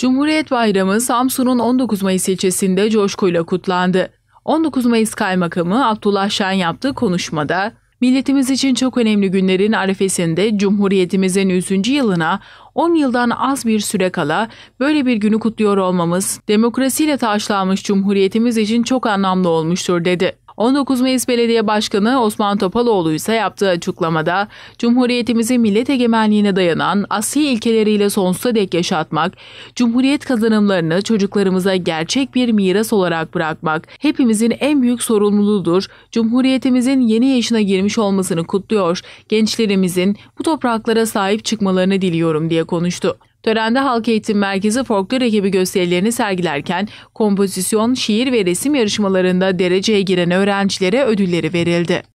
Cumhuriyet Bayramı Samsun'un 19 Mayıs ilçesinde coşkuyla kutlandı. 19 Mayıs Kaymakamı Abdullah Şen yaptığı konuşmada milletimiz için çok önemli günlerin arefesinde Cumhuriyetimizin 100. yılına 10 yıldan az bir süre kala böyle bir günü kutluyor olmamız demokrasiyle taşlanmış Cumhuriyetimiz için çok anlamlı olmuştur dedi. 19 Mayıs Belediye Başkanı Osman Topaloğlu ise yaptığı açıklamada Cumhuriyetimizi millet egemenliğine dayanan asli ilkeleriyle sonsuza dek yaşatmak, Cumhuriyet kazanımlarını çocuklarımıza gerçek bir miras olarak bırakmak hepimizin en büyük sorumluluğudur. Cumhuriyetimizin yeni yaşına girmiş olmasını kutluyor, gençlerimizin bu topraklara sahip çıkmalarını diliyorum diye konuştu. Törende Halk Eğitim Merkezi folklor ekibi gösterilerini sergilerken kompozisyon, şiir ve resim yarışmalarında dereceye giren öğrencilere ödülleri verildi.